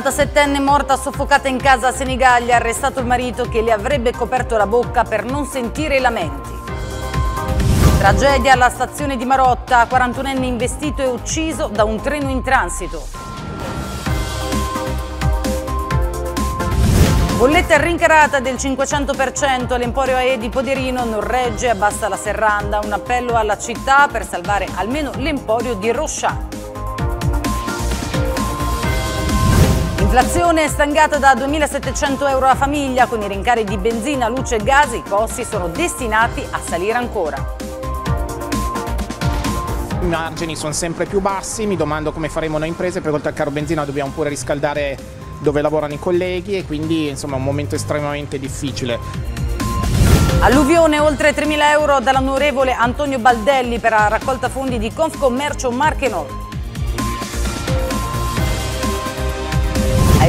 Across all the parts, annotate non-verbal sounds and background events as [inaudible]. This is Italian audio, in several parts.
77enne morta soffocata in casa a Senigallia, arrestato il marito che le avrebbe coperto la bocca per non sentire i lamenti. Tragedia alla stazione di Marotta, 41enne investito e ucciso da un treno in transito. Bolletta rincarata del 500%, l'emporio AE di Poderino non regge, abbassa la serranda, un appello alla città per salvare almeno l'emporio di Rosciano. Inflazione stangata da 2.700 euro a famiglia, con i rincari di benzina, luce e gas i costi sono destinati a salire ancora. I margini sono sempre più bassi, mi domando come faremo noi imprese, perché oltre al caro benzina dobbiamo pure riscaldare dove lavorano i colleghi e quindi insomma è un momento estremamente difficile. Alluvione oltre 3.000 euro dall'onorevole Antonio Baldelli per la raccolta fondi di Confcommercio Marche Nord.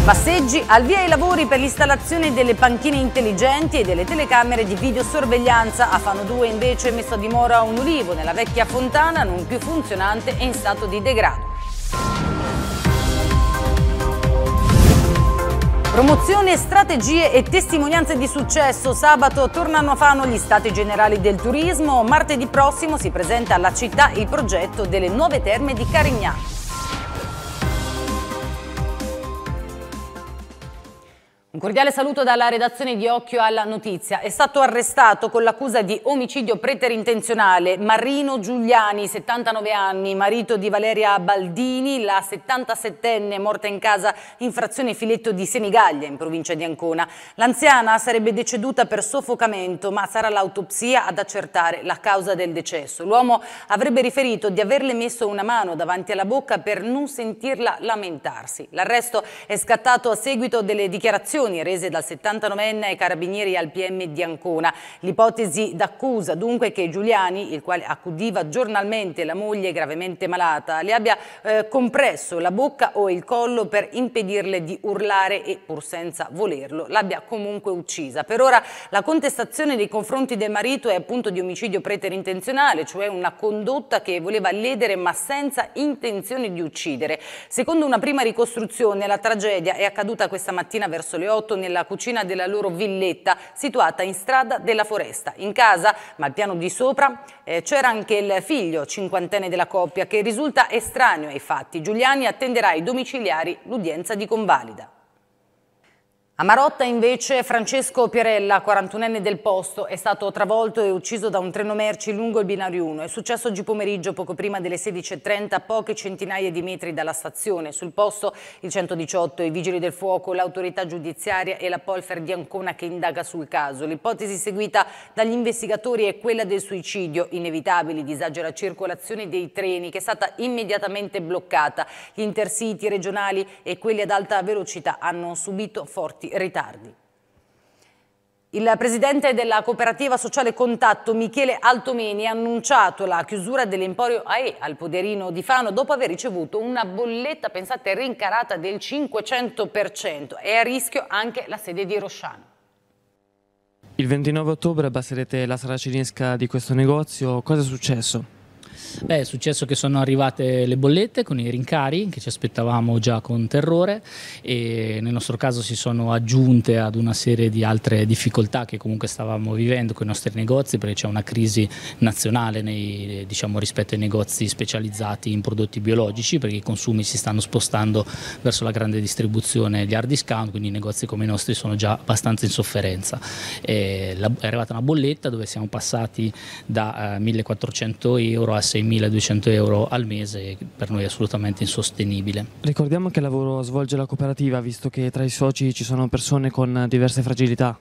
Passeggi, al via i lavori per l'installazione delle panchine intelligenti e delle telecamere di videosorveglianza. A Fano 2 invece è messo a dimora un ulivo nella vecchia fontana non più funzionante e in stato di degrado. Promozione, strategie e testimonianze di successo. Sabato tornano a Fano gli Stati Generali del Turismo. Martedì prossimo si presenta alla città il progetto delle nuove terme di Carignano. Un cordiale saluto dalla redazione di Occhio alla Notizia. È stato arrestato con l'accusa di omicidio preterintenzionale Marino Giuliani, 79 anni, marito di Valeria Baldini, la 77enne morta in casa in frazione Filetto di Senigallia, in provincia di Ancona. L'anziana sarebbe deceduta per soffocamento, ma sarà l'autopsia ad accertare la causa del decesso. L'uomo avrebbe riferito di averle messo una mano davanti alla bocca per non sentirla lamentarsi. L'arresto è scattato a seguito delle dichiarazioni dichiarazioni rese dal 79enne ai carabinieri al PM di Ancona. L'ipotesi d'accusa dunque che Giuliani, il quale accudiva giornalmente la moglie gravemente malata, le abbia eh, compresso la bocca o il collo per impedirle di urlare e pur senza volerlo l'abbia comunque uccisa. Per ora la contestazione nei confronti del marito è appunto di omicidio preterintenzionale, cioè una condotta che voleva ledere ma senza intenzione di uccidere. Secondo una prima ricostruzione la tragedia è accaduta questa mattina verso le 8 salotto nella cucina della loro villetta situata in strada della foresta. In casa, ma al piano di sopra, eh, c'era anche il figlio cinquantenne della coppia che risulta estraneo ai fatti. Giuliani attenderà ai domiciliari l'udienza di convalida. A Marotta invece Francesco Pierella, 41enne del posto, è stato travolto e ucciso da un treno merci lungo il binario 1. È successo oggi pomeriggio, poco prima delle 16.30, a poche centinaia di metri dalla stazione. Sul posto il 118, i vigili del fuoco, l'autorità giudiziaria e la Polfer di Ancona che indaga sul caso. L'ipotesi seguita dagli investigatori è quella del suicidio, inevitabili disagi alla circolazione dei treni che è stata immediatamente bloccata. Gli intercity regionali e quelli ad alta velocità hanno subito forti forti ritardi. Il presidente della cooperativa sociale Contatto, Michele Altomeni, ha annunciato la chiusura dell'emporio AE al Poderino di Fano dopo aver ricevuto una bolletta, pensate, rincarata del 500%. È a rischio anche la sede di Rosciano. Il 29 ottobre abbasserete la sala cinesca di questo negozio. Cosa è successo? Beh, è successo che sono arrivate le bollette con i rincari che ci aspettavamo già con terrore e nel nostro caso si sono aggiunte ad una serie di altre difficoltà che comunque stavamo vivendo con i nostri negozi perché c'è una crisi nazionale nei, diciamo, rispetto ai negozi specializzati in prodotti biologici perché i consumi si stanno spostando verso la grande distribuzione e gli hard discount, quindi i negozi come i nostri sono già abbastanza in sofferenza. E è arrivata una bolletta dove siamo passati da 1400 eh, euro a 6 1200 euro al mese per noi assolutamente insostenibile. Ricordiamo che lavoro svolge la cooperativa visto che tra i soci ci sono persone con diverse fragilità.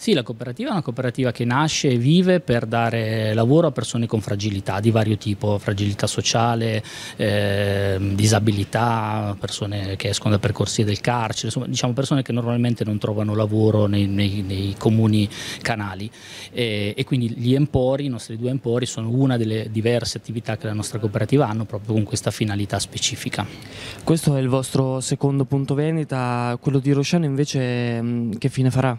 Sì, la cooperativa è una cooperativa che nasce e vive per dare lavoro a persone con fragilità di vario tipo, fragilità sociale, eh, disabilità, persone che escono da percorsi del carcere, insomma diciamo persone che normalmente non trovano lavoro nei, nei, nei comuni canali e, e quindi gli empori, i nostri due empori sono una delle diverse attività che la nostra cooperativa hanno proprio con questa finalità specifica. Questo è il vostro secondo punto vendita, quello di Rosciano invece mm, che fine farà?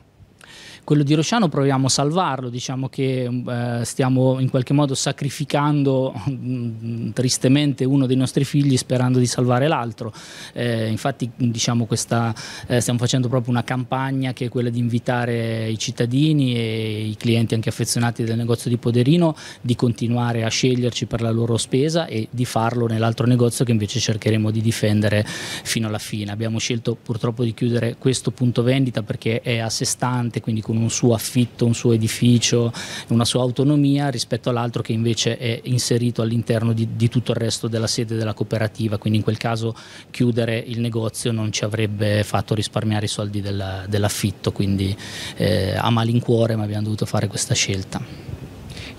Quello di Rociano proviamo a salvarlo, diciamo che mm, eh, stiamo in qualche modo sacrificando mh, mm, tristemente uno dei nostri figli sperando di salvare l'altro. Eh, infatti diciamo questa, eh, stiamo facendo proprio una campagna che è quella di invitare i cittadini e i clienti anche affezionati del negozio di Poderino di continuare a sceglierci per la loro spesa e di farlo nell'altro negozio che invece cercheremo di difendere fino alla fine. Abbiamo scelto purtroppo di chiudere questo punto vendita perché è a sé stante, quindi con un suo affitto, un suo edificio, una sua autonomia rispetto all'altro che invece è inserito all'interno di, di, tutto il resto della sede della cooperativa, quindi in quel caso chiudere il negozio non ci avrebbe fatto risparmiare i soldi della, dell'affitto, quindi eh, a malincuore ma abbiamo dovuto fare questa scelta.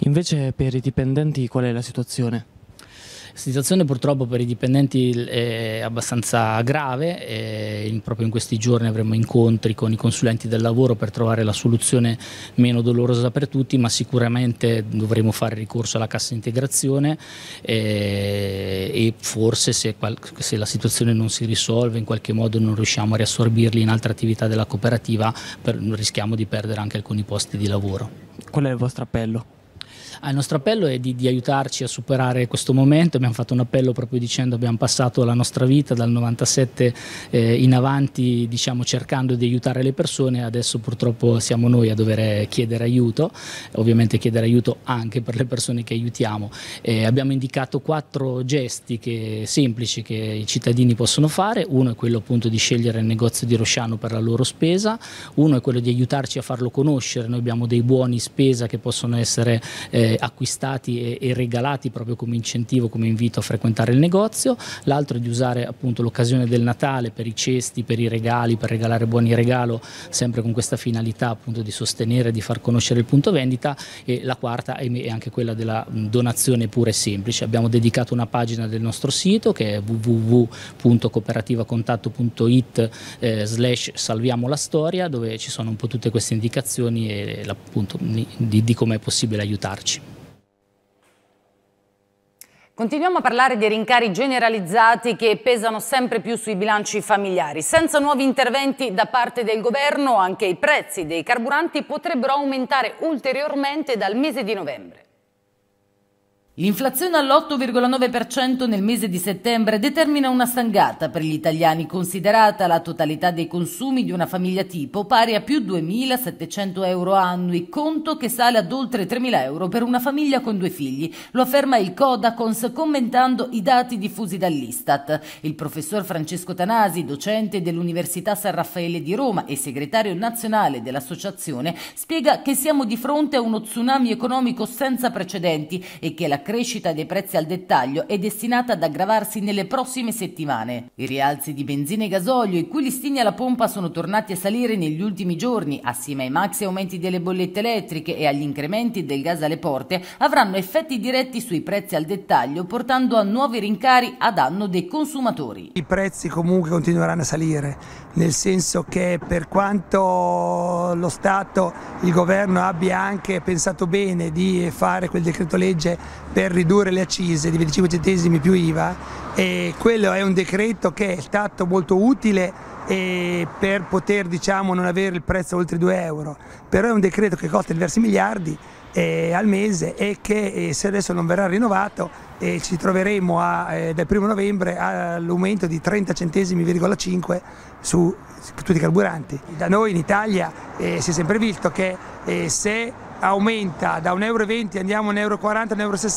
Invece per i dipendenti qual è la situazione? situazione purtroppo per i dipendenti eh, è abbastanza grave, e eh, proprio in questi giorni avremo incontri con i consulenti del lavoro per trovare la soluzione meno dolorosa per tutti, ma sicuramente dovremo fare ricorso alla cassa integrazione e, eh, e forse se, se la situazione non si risolve in qualche modo non riusciamo a riassorbirli in altre attività della cooperativa, per, rischiamo di perdere anche alcuni posti di lavoro. Qual è il vostro appello? il nostro appello è di, di, aiutarci a superare questo momento, abbiamo fatto un appello proprio dicendo abbiamo passato la nostra vita dal 97 eh, in avanti diciamo, cercando di aiutare le persone, adesso purtroppo siamo noi a dover eh, chiedere aiuto, ovviamente chiedere aiuto anche per le persone che aiutiamo. Eh, abbiamo indicato quattro gesti che, semplici che i cittadini possono fare, uno è quello appunto di scegliere il negozio di Rosciano per la loro spesa, uno è quello di aiutarci a farlo conoscere, noi abbiamo dei buoni spesa che possono essere eh, eh, acquistati e, e, regalati proprio come incentivo, come invito a frequentare il negozio, l'altro è di usare appunto l'occasione del Natale per i cesti, per i regali, per regalare buoni regalo, sempre con questa finalità appunto di sostenere, di far conoscere il punto vendita e la quarta è, anche quella della donazione pura e semplice. Abbiamo dedicato una pagina del nostro sito che è www.cooperativacontatto.it eh, slash salviamo la storia dove ci sono un po' tutte queste indicazioni e, appunto di come è possibile aiutarci. Continuiamo a parlare di rincari generalizzati che pesano sempre più sui bilanci familiari. Senza nuovi interventi da parte del governo, anche i prezzi dei carburanti potrebbero aumentare ulteriormente dal mese di novembre. L'inflazione all'8,9% nel mese di settembre determina una stangata per gli italiani, considerata la totalità dei consumi di una famiglia tipo pari a più 2.700 euro annui, conto che sale ad oltre 3.000 euro per una famiglia con due figli. Lo afferma il Codacons commentando i dati diffusi dall'Istat. Il professor Francesco Tanasi, docente dell'Università San Raffaele di Roma e segretario nazionale dell'associazione, spiega che siamo di fronte a uno tsunami economico senza precedenti e che la crescita dei prezzi al dettaglio è destinata ad aggravarsi nelle prossime settimane. I rialzi di benzina e gasolio, i cui listini alla pompa sono tornati a salire negli ultimi giorni, assieme ai maxi aumenti delle bollette elettriche e agli incrementi del gas alle porte, avranno effetti diretti sui prezzi al dettaglio, portando a nuovi rincari a danno dei consumatori. I prezzi comunque continueranno a salire, nel senso che per quanto lo Stato, il governo abbia anche pensato bene di fare quel decreto legge per ridurre le accise di 25 centesimi più IVA e quello è un decreto che è stato molto utile eh, per poter diciamo, non avere il prezzo oltre 2 euro, però è un decreto che costa diversi miliardi eh, al mese e che eh, se adesso non verrà rinnovato eh, ci troveremo a, eh, dal 1 novembre all'aumento di 30 centesimi,5 su tutti i carburanti. Da noi in Italia eh, si è sempre visto che se aumenta da 1,20 euro andiamo a 1,40 euro, 1,60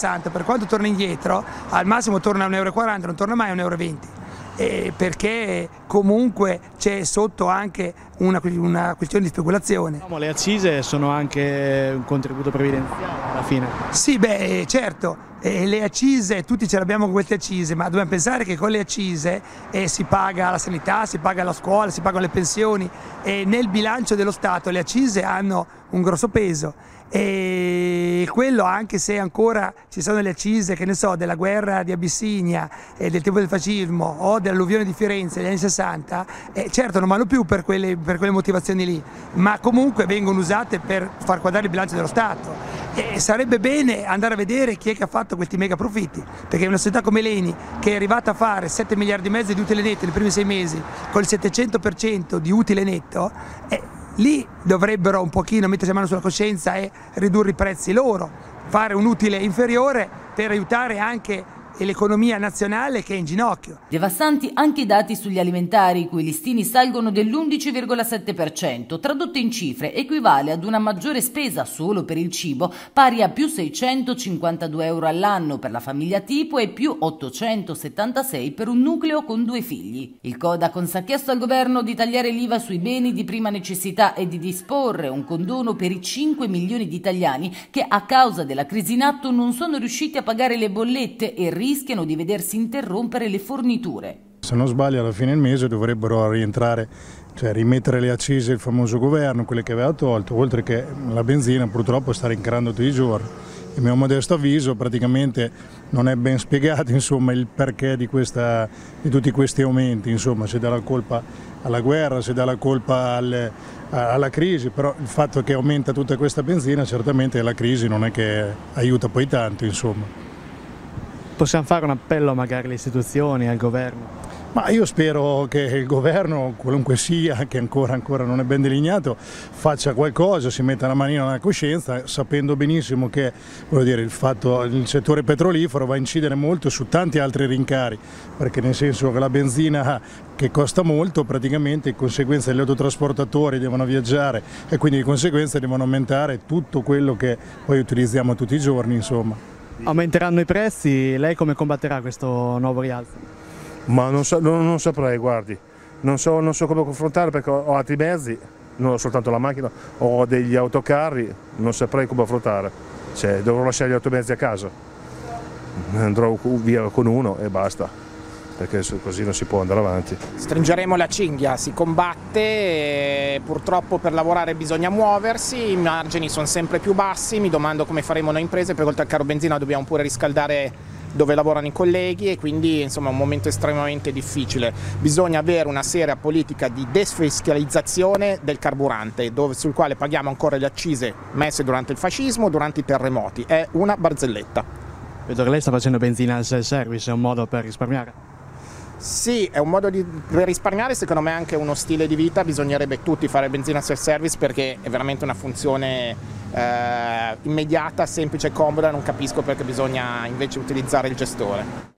euro, per quanto torna indietro al massimo torna a 1,40 euro, non torna mai a 1,20 euro. Eh, perché comunque c'è sotto anche una, una, questione di speculazione. Diciamo, le accise sono anche un contributo previdenziale fine. Sì, beh, eh, certo, e le accise, tutti ce l'abbiamo con queste accise, ma dobbiamo pensare che con le accise eh, si paga la sanità, si paga la scuola, si pagano le pensioni e nel bilancio dello Stato le accise hanno un grosso peso e quello anche se ancora ci sono le accise che ne so, della guerra di Abissinia e del tempo del fascismo o dell'alluvione di Firenze negli anni 60, eh, certo non vanno più per quelle, per quelle motivazioni lì, ma comunque vengono usate per far quadrare il bilancio dello Stato. E sarebbe bene andare a vedere chi è che ha fatto questi mega profitti, perché una società come Leni che è arrivata a fare 7 miliardi e mezzo di utile netto nei primi sei mesi con il 700% di utile netto, eh, lì dovrebbero un pochino mettersi la mano sulla coscienza e ridurre i prezzi loro, fare un utile inferiore per aiutare anche e l'economia nazionale che è in ginocchio. Devastanti anche i dati sugli alimentari, i cui listini salgono dell'11,7%, tradotto in cifre equivale ad una maggiore spesa solo per il cibo pari a più 652 euro all'anno per la famiglia tipo e più 876 per un nucleo con due figli. Il Codacons ha chiesto al governo di tagliare l'IVA sui beni di prima necessità e di disporre un condono per i 5 milioni di italiani che a causa della crisi in atto non sono riusciti a pagare le bollette e rinforzare rischiano di vedersi interrompere le forniture. Se non sbaglio alla fine del mese dovrebbero rientrare, cioè rimettere le accise il famoso governo, quelle che aveva tolto, oltre che la benzina purtroppo sta rincrando tutti i giorni. Il mio modesto avviso praticamente non è ben spiegato [laughs] insomma, il perché di, questa, di, tutti questi aumenti, insomma, si dà la colpa alla guerra, se dà la colpa al, alla crisi, però il fatto che aumenta tutta questa benzina certamente la crisi non è che aiuta poi tanto. Insomma. Possiamo fare un appello magari alle istituzioni, al governo? Ma io spero che il governo, qualunque sia, che ancora, ancora non è ben delineato, faccia qualcosa, si metta la manina nella coscienza, sapendo benissimo che dire, il, fatto, il, settore petrolifero va a incidere molto su tanti altri rincari, perché nel senso che la benzina che costa molto praticamente in conseguenza gli autotrasportatori devono viaggiare e quindi di conseguenza devono aumentare tutto quello che poi utilizziamo tutti i giorni. Insomma. Aumenteranno i prezzi, lei come combatterà questo nuovo rialzo? Ma non, so, non, non saprei, guardi, non so, non so, come confrontare perché ho altri mezzi, non ho soltanto la macchina, ho degli autocarri, non saprei come affrontare, cioè, dovrò lasciare gli automezzi a casa, andrò via con uno e basta perché così non si può andare avanti. Stringeremo la cinghia, si combatte, eh, purtroppo per lavorare bisogna muoversi, i margini sono sempre più bassi, mi domando come faremo noi imprese perché oltre al caro benzina dobbiamo pure riscaldare dove lavorano i colleghi e quindi insomma è un momento estremamente difficile. Bisogna avere una seria politica di desfiscalizzazione del carburante dove, sul quale paghiamo ancora le accise messe durante il fascismo, durante i terremoti. È una barzelletta. Vedo che lei sta facendo benzina al self-service, è un modo per risparmiare? Sì, è un modo di, per risparmiare, secondo me anche uno stile di vita, bisognerebbe tutti fare benzina self-service perché è veramente una funzione eh, immediata, semplice e comoda, non capisco perché bisogna invece utilizzare il gestore.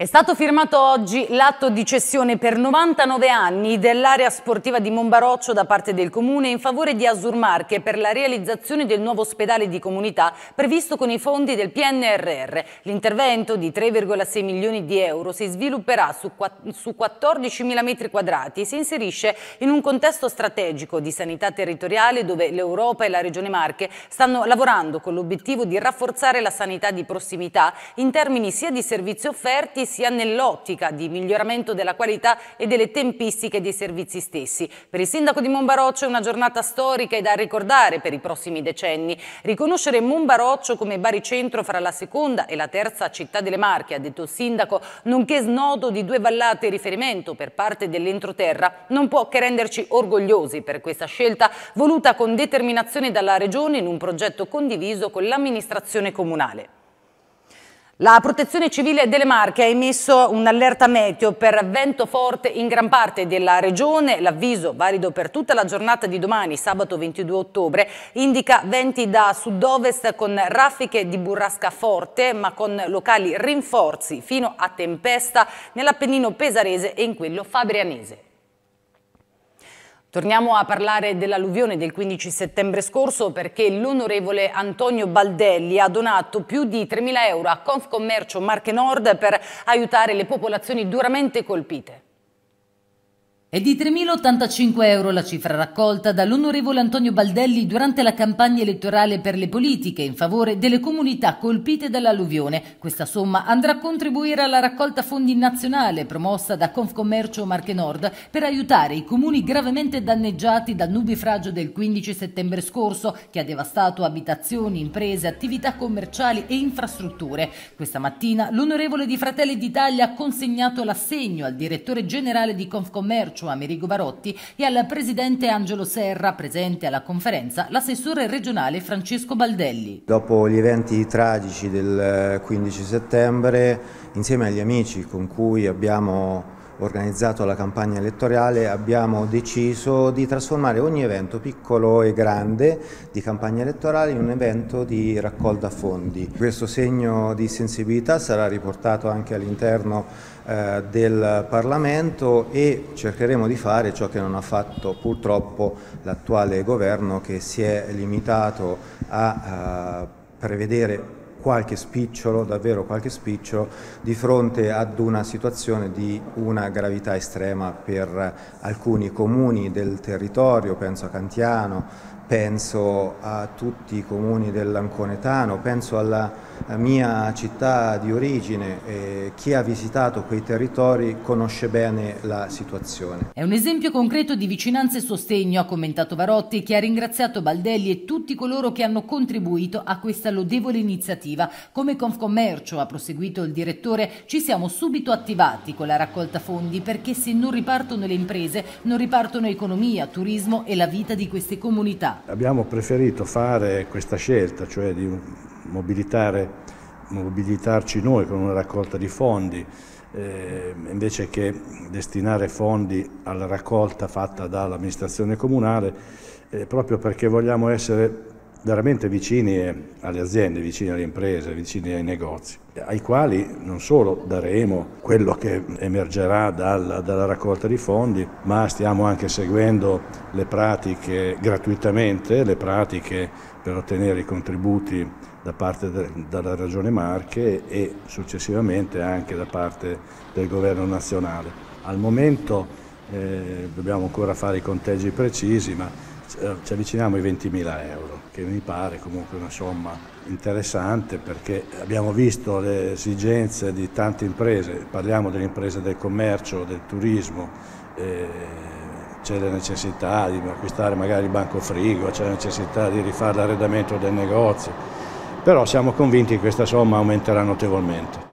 È stato firmato oggi l'atto di cessione per 99 anni dell'area sportiva di Monbaroccio da parte del Comune in favore di Asurmarche per la realizzazione del nuovo ospedale di comunità previsto con i fondi del PNRR. L'intervento di 3,6 milioni di euro si svilupperà su 14.000 metri quadrati e si inserisce in un contesto strategico di sanità territoriale dove l'Europa e la Regione Marche stanno lavorando con l'obiettivo di rafforzare la sanità di prossimità in termini sia di servizi offerti sia nell'ottica di miglioramento della qualità e delle tempistiche dei servizi stessi. Per il sindaco di Monbaroccio è una giornata storica e da ricordare per i prossimi decenni. Riconoscere Monbaroccio come baricentro fra la seconda e la terza città delle Marche, ha detto il sindaco, nonché snodo di due vallate riferimento per parte dell'entroterra, non può che renderci orgogliosi per questa scelta voluta con determinazione dalla Regione in un progetto condiviso con l'amministrazione comunale. La protezione civile delle Marche ha emesso un'allerta meteo per vento forte in gran parte della regione. L'avviso, valido per tutta la giornata di domani, sabato 22 ottobre, indica venti da sud-ovest con raffiche di burrasca forte, ma con locali rinforzi fino a tempesta nell'Appennino pesarese e in quello fabrianese. Torniamo a parlare dell'alluvione del 15 settembre scorso perché l'onorevole Antonio Baldelli ha donato più di 3.000 euro a Confcommercio Marche Nord per aiutare le popolazioni duramente colpite. È di 3.085 euro la cifra raccolta dall'onorevole Antonio Baldelli durante la campagna elettorale per le politiche in favore delle comunità colpite dall'alluvione. Questa somma andrà a contribuire alla raccolta fondi nazionale promossa da Confcommercio Marche Nord per aiutare i comuni gravemente danneggiati dal nubifragio del 15 settembre scorso che ha devastato abitazioni, imprese, attività commerciali e infrastrutture. Questa mattina l'onorevole di Fratelli d'Italia ha consegnato l'assegno al direttore generale di Confcommercio Breccio Amerigo Varotti e al presidente Angelo Serra, presente alla conferenza l'assessore regionale Francesco Baldelli. Dopo gli eventi tragici del 15 eh, settembre, insieme agli amici con cui abbiamo organizzato la campagna elettorale abbiamo deciso di trasformare ogni evento piccolo e grande di campagna elettorale in un evento di raccolta fondi. Questo segno di sensibilità sarà riportato anche all'interno eh, del Parlamento e cercheremo di fare ciò che non ha fatto purtroppo l'attuale governo che si è limitato a eh, prevedere qualche spicciolo, davvero qualche spicciolo, di fronte ad una situazione di una gravità estrema per alcuni comuni del territorio, penso a Cantiano, penso a tutti i comuni dell'Anconetano, penso alla mia città di origine, eh, chi ha visitato quei territori conosce bene la situazione. È un esempio concreto di vicinanza e sostegno, ha commentato Varotti, che ha ringraziato Baldelli e tutti coloro che hanno contribuito a questa lodevole iniziativa. Come Confcommercio, ha proseguito il direttore, ci siamo subito attivati con la raccolta fondi perché se non ripartono le imprese, non ripartono economia, turismo e la vita di queste comunità. Abbiamo preferito fare questa scelta, cioè di un mobilitarci noi con una raccolta di fondi, eh, invece che destinare fondi alla raccolta fatta dall'amministrazione comunale, eh, proprio perché vogliamo essere veramente vicini eh, alle aziende, vicini alle imprese, vicini ai negozi, ai quali non solo daremo quello che emergerà dalla, dalla, raccolta di fondi, ma stiamo anche seguendo le pratiche gratuitamente, le pratiche per ottenere i contributi da parte de, dalla Regione Marche e successivamente anche da parte del Governo nazionale. Al momento eh, dobbiamo ancora fare i conteggi precisi, ma eh, ci avviciniamo ai 20.000 euro, che mi pare comunque una somma interessante perché abbiamo visto le esigenze di tante imprese, parliamo delle imprese del commercio, del turismo. Eh, c'è la necessità di acquistare magari il banco frigo, c'è la necessità di rifare l'arredamento del negozio, però siamo convinti che questa somma aumenterà notevolmente.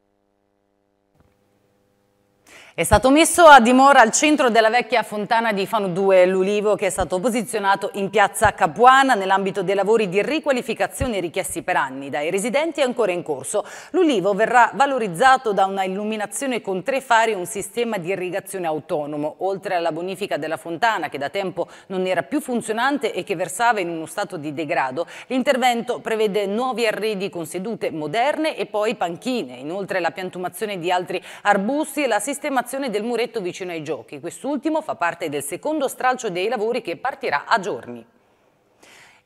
È stato messo a dimora al centro della vecchia fontana di Fano 2 l'ulivo che è stato posizionato in piazza Capuana nell'ambito dei lavori di riqualificazione richiesti per anni dai residenti ancora in corso. L'ulivo verrà valorizzato da una illuminazione con tre fari e un sistema di irrigazione autonomo, oltre alla bonifica della fontana che da tempo non era più funzionante e che versava in uno stato di degrado. L'intervento prevede nuovi arredi con sedute moderne e poi panchine, inoltre la piantumazione di altri arbusti e la sistemazione formazione del muretto vicino ai giochi. Quest'ultimo fa parte del secondo stralcio dei lavori che partirà a giorni.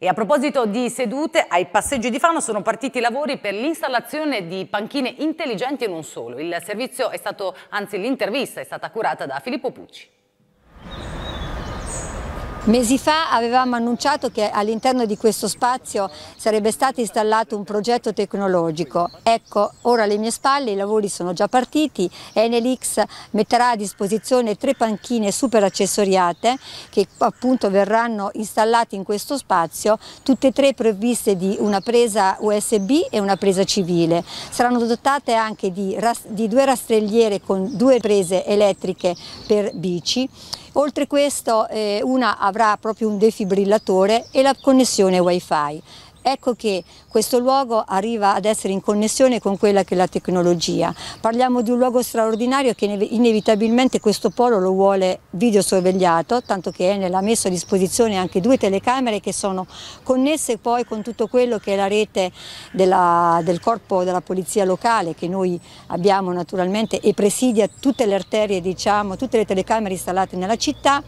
E a proposito di sedute, ai passeggi di Fano sono partiti i lavori per l'installazione di panchine intelligenti e non solo. Il servizio è Stato, anzi l'intervista è stata curata da Filippo Pucci. Mesi fa avevamo annunciato che all'interno di questo spazio sarebbe stato installato un progetto tecnologico. Ecco, ora alle mie spalle i lavori sono già partiti, Enelix metterà a disposizione tre panchine super accessoriate che appunto verranno installate in questo spazio, tutte e tre provviste di una presa USB e una presa civile. Saranno dotate anche di, di due rastrelliere con due prese elettriche per bici Oltre questo eh, una avrà proprio un defibrillatore e la connessione wifi. Ecco che questo luogo arriva ad essere in connessione con quella che è la tecnologia. Parliamo di un luogo straordinario che inevitabilmente questo polo lo vuole videosorvegliato, tanto che Enel ha messo a disposizione anche due telecamere che sono connesse poi con tutto quello che è la rete della, del corpo della polizia locale che noi abbiamo naturalmente e presidia tutte le arterie, diciamo, tutte le telecamere installate nella città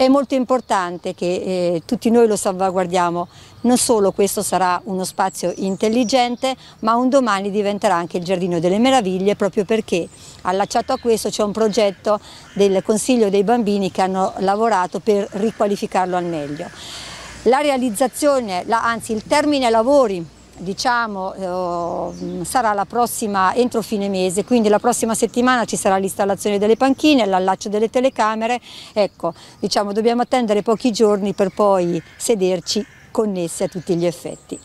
è molto importante che eh, tutti noi lo salvaguardiamo, non solo questo sarà uno spazio intelligente, ma un domani diventerà anche il Giardino delle Meraviglie, proprio perché allacciato a questo c'è un progetto del Consiglio dei Bambini che hanno lavorato per riqualificarlo al meglio. La realizzazione, la, anzi il termine lavori diciamo, eh, mm, sarà la prossima entro fine mese, quindi la prossima settimana ci sarà l'installazione delle panchine, l'allaccio delle telecamere, ecco, diciamo, dobbiamo attendere pochi giorni per poi sederci connessi a tutti gli effetti.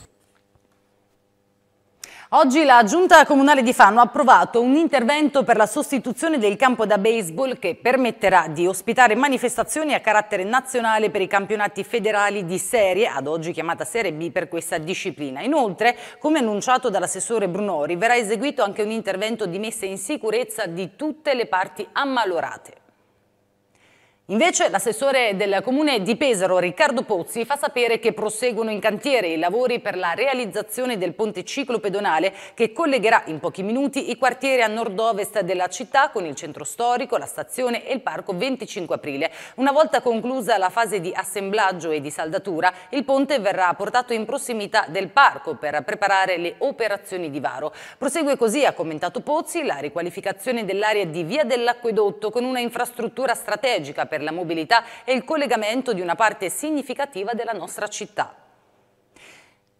Oggi la Giunta Comunale di Fano ha approvato un intervento per la sostituzione del campo da baseball che permetterà di ospitare manifestazioni a carattere nazionale per i campionati federali di serie, ad oggi chiamata Serie B per questa disciplina. Inoltre, come annunciato dall'assessore Brunori, verrà eseguito anche un intervento di messa in sicurezza di tutte le parti ammalorate. Invece l'assessore del comune di Pesaro, Riccardo Pozzi, fa sapere che proseguono in cantiere i lavori per la realizzazione del ponte ciclo pedonale che collegherà in pochi minuti i quartieri a nord-ovest della città con il centro storico, la stazione e il parco 25 aprile. Una volta conclusa la fase di assemblaggio e di saldatura, il ponte verrà portato in prossimità del parco per preparare le operazioni di varo. Prosegue così, ha commentato Pozzi, la riqualificazione dell'area di via dell'acquedotto con una infrastruttura strategica per per la mobilità e il collegamento di una parte significativa della nostra città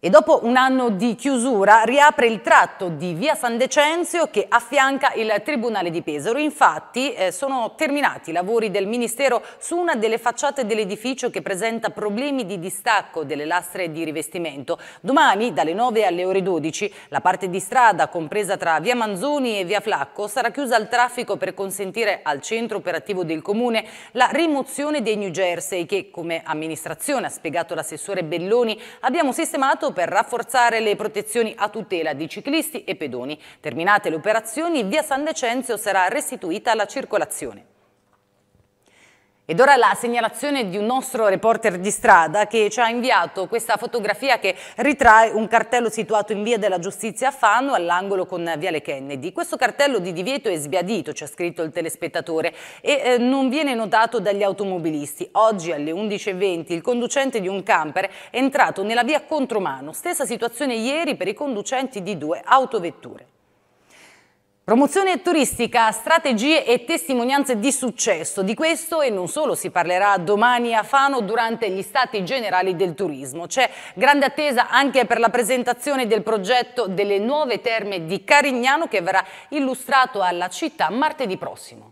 e dopo un anno di chiusura riapre il tratto di via San Decenzio che affianca il Tribunale di Pesaro. Infatti eh, sono terminati i lavori del Ministero su una delle facciate dell'edificio che presenta problemi di distacco delle lastre di rivestimento. Domani dalle 9 alle ore 12 la parte di strada compresa tra via Manzoni e via Flacco sarà chiusa al traffico per consentire al centro operativo del Comune la rimozione dei New Jersey che come amministrazione, ha spiegato l'assessore Belloni, abbiamo sistemato per rafforzare le protezioni a tutela di ciclisti e pedoni. Terminate le operazioni, via San Decenzio sarà restituita alla circolazione. Ed ora la segnalazione di un nostro reporter di strada che ci ha inviato questa fotografia che ritrae un cartello situato in via della giustizia a Fano all'angolo con Viale Kennedy. Questo cartello di divieto è sbiadito, ci ha scritto il telespettatore, e eh, non viene notato dagli automobilisti. Oggi alle 11.20 il conducente di un camper è entrato nella via contromano. Stessa situazione ieri per i conducenti di due autovetture. Promozione turistica, strategie e testimonianze di successo. Di questo e non solo si parlerà domani a Fano durante gli stati generali del turismo. C'è grande attesa anche per la presentazione del progetto delle nuove terme di Carignano che verrà illustrato alla città martedì prossimo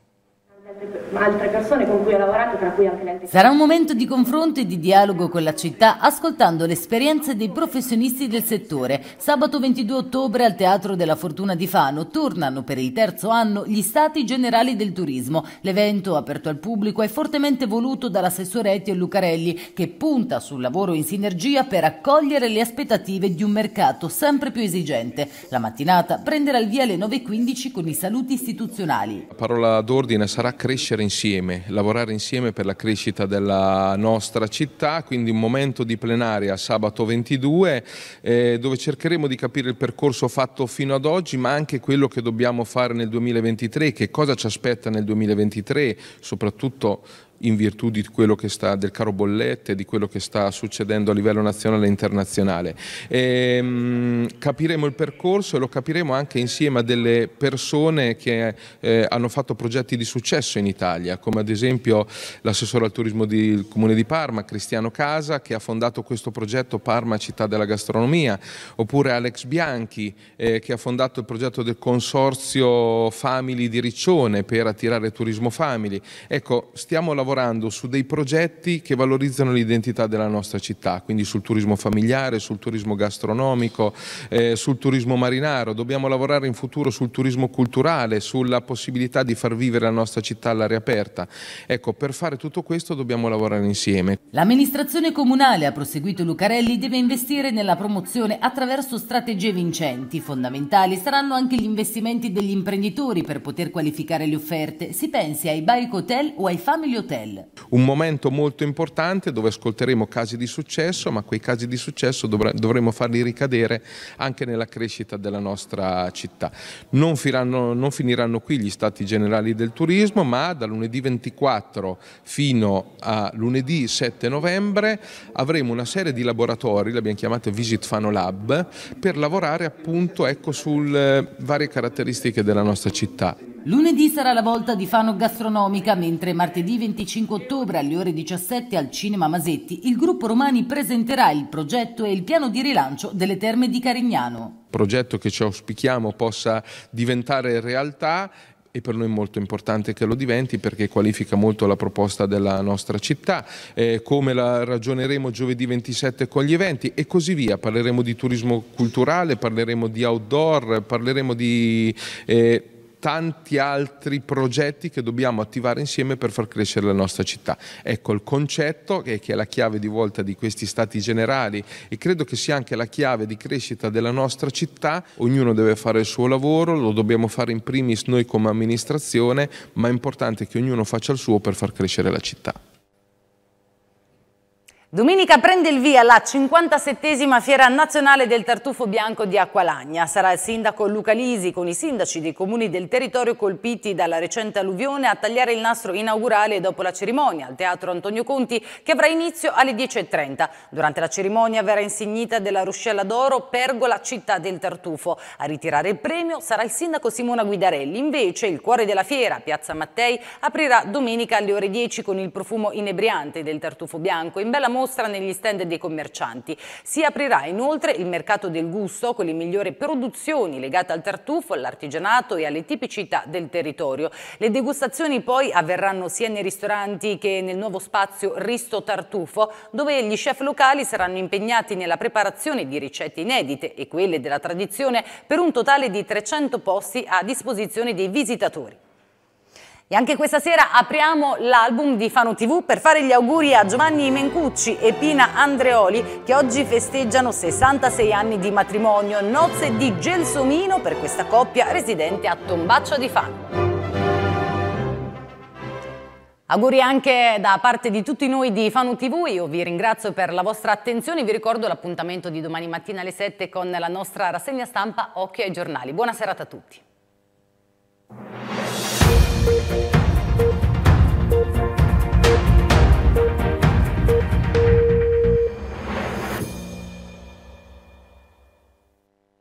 altre persone con cui ho lavorato, tra cui anche lei. Sarà un momento di confronto e di dialogo con la città, ascoltando le esperienze dei professionisti del settore. Sabato 22 ottobre al Teatro della Fortuna di Fano tornano per il terzo anno gli Stati Generali del Turismo. L'evento, aperto al pubblico, è fortemente voluto dall'assessore Etio Lucarelli, che punta sul lavoro in sinergia per accogliere le aspettative di un mercato sempre più esigente. La mattinata prenderà il via alle 9.15 con i saluti istituzionali. La parola d'ordine sarà crescere insieme, lavorare insieme per la crescita della nostra città, quindi un momento di plenaria sabato 22 eh, dove cercheremo di capire il percorso fatto fino ad oggi ma anche quello che dobbiamo fare nel 2023, che cosa ci aspetta nel 2023, soprattutto in virtù di quello che sta, del caro bollette, di quello che sta succedendo a livello nazionale e internazionale. E, ehm, capiremo il percorso e lo capiremo anche insieme a delle persone che eh, hanno fatto progetti di successo in Italia, come ad esempio l'assessore al turismo del Comune di Parma, Cristiano Casa, che ha fondato questo progetto Parma Città della Gastronomia, oppure Alex Bianchi, eh, che ha fondato il progetto del consorzio Family di Riccione per attirare turismo family. Ecco, stiamo lavorando lavorando su dei progetti che valorizzano l'identità della nostra città, quindi sul turismo familiare, sul turismo gastronomico, eh, sul turismo marinaro, dobbiamo lavorare in futuro sul turismo culturale, sulla possibilità di far vivere la nostra città all'aria aperta. Ecco, per fare tutto questo dobbiamo lavorare insieme. L'amministrazione comunale, ha proseguito Lucarelli, deve investire nella promozione attraverso strategie vincenti. Fondamentali saranno anche gli investimenti degli imprenditori per poter qualificare le offerte. Si pensi ai bike hotel o ai family hotel. Nobel. Un momento molto importante dove ascolteremo casi di successo, ma quei casi di successo dovremo farli ricadere anche nella crescita della nostra città. Non, firanno, non finiranno qui gli stati generali del turismo, ma da lunedì 24 fino a lunedì 7 novembre avremo una serie di laboratori, l'abbiamo chiamato Visit Fano Lab, per lavorare appunto ecco, sulle eh, varie caratteristiche della nostra città. Lunedì sarà la volta di Fano Gastronomica, mentre martedì 25 ottobre alle ore 17 al Cinema Masetti il gruppo Romani presenterà il progetto e il piano di rilancio delle terme di Carignano. Progetto che ci auspichiamo possa diventare realtà e per noi è molto importante che lo diventi perché qualifica molto la proposta della nostra città, eh, come la ragioneremo giovedì 27 con gli eventi e così via, parleremo di turismo culturale, parleremo di outdoor, parleremo di... Eh, tanti altri progetti che dobbiamo attivare insieme per far crescere la nostra città. Ecco il concetto che è la chiave di volta di questi stati generali e credo che sia anche la chiave di crescita della nostra città. Ognuno deve fare il suo lavoro, lo dobbiamo fare in primis noi come amministrazione, ma è importante che ognuno faccia il suo per far crescere la città. Domenica prende il via la 57esima Fiera Nazionale del Tartufo Bianco di Acqualagna. Sarà il sindaco Luca Lisi con i sindaci dei comuni del territorio colpiti dalla recente alluvione a tagliare il nastro inaugurale dopo la cerimonia al Teatro Antonio Conti che avrà inizio alle 10.30. Durante la cerimonia verrà insignita della ruscella d'oro Pergola Città del Tartufo. A ritirare il premio sarà il sindaco Simona Guidarelli. Invece il cuore della fiera, Piazza Mattei, aprirà domenica alle ore 10 con il profumo inebriante del tartufo bianco in Bella Monte mostra negli stand dei commercianti. Si aprirà inoltre il mercato del gusto con le migliori produzioni legate al tartufo, all'artigianato e alle tipicità del territorio. Le degustazioni poi avverranno sia nei ristoranti che nel nuovo spazio Risto Tartufo, dove gli chef locali saranno impegnati nella preparazione di ricette inedite e quelle della tradizione per un totale di 300 posti a disposizione dei visitatori. E anche questa sera apriamo l'album di Fano TV per fare gli auguri a Giovanni Mencucci e Pina Andreoli che oggi festeggiano 66 anni di matrimonio, nozze di Gelsomino per questa coppia residente a Tombaccio di Fano. Auguri anche da parte di tutti noi di Fanu TV, io vi ringrazio per la vostra attenzione, vi ricordo l'appuntamento di domani mattina alle 7 con la nostra rassegna stampa Occhio ai giornali. Buona serata a tutti. Música